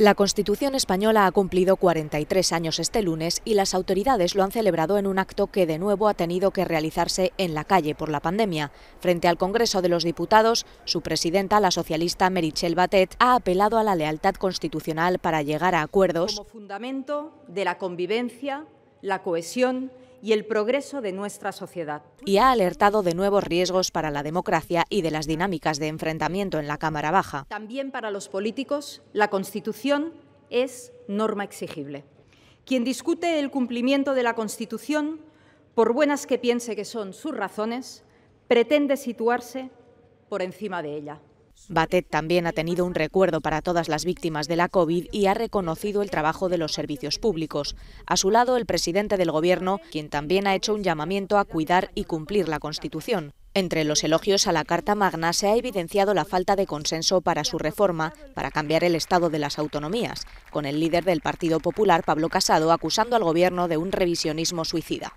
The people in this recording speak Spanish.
La Constitución española ha cumplido 43 años este lunes y las autoridades lo han celebrado en un acto que de nuevo ha tenido que realizarse en la calle por la pandemia. Frente al Congreso de los Diputados, su presidenta, la socialista Merichel Batet, ha apelado a la lealtad constitucional para llegar a acuerdos como fundamento de la convivencia la cohesión y el progreso de nuestra sociedad. Y ha alertado de nuevos riesgos para la democracia y de las dinámicas de enfrentamiento en la Cámara Baja. También para los políticos, la Constitución es norma exigible. Quien discute el cumplimiento de la Constitución, por buenas que piense que son sus razones, pretende situarse por encima de ella. Batet también ha tenido un recuerdo para todas las víctimas de la COVID y ha reconocido el trabajo de los servicios públicos. A su lado, el presidente del Gobierno, quien también ha hecho un llamamiento a cuidar y cumplir la Constitución. Entre los elogios a la Carta Magna se ha evidenciado la falta de consenso para su reforma, para cambiar el estado de las autonomías, con el líder del Partido Popular, Pablo Casado, acusando al Gobierno de un revisionismo suicida.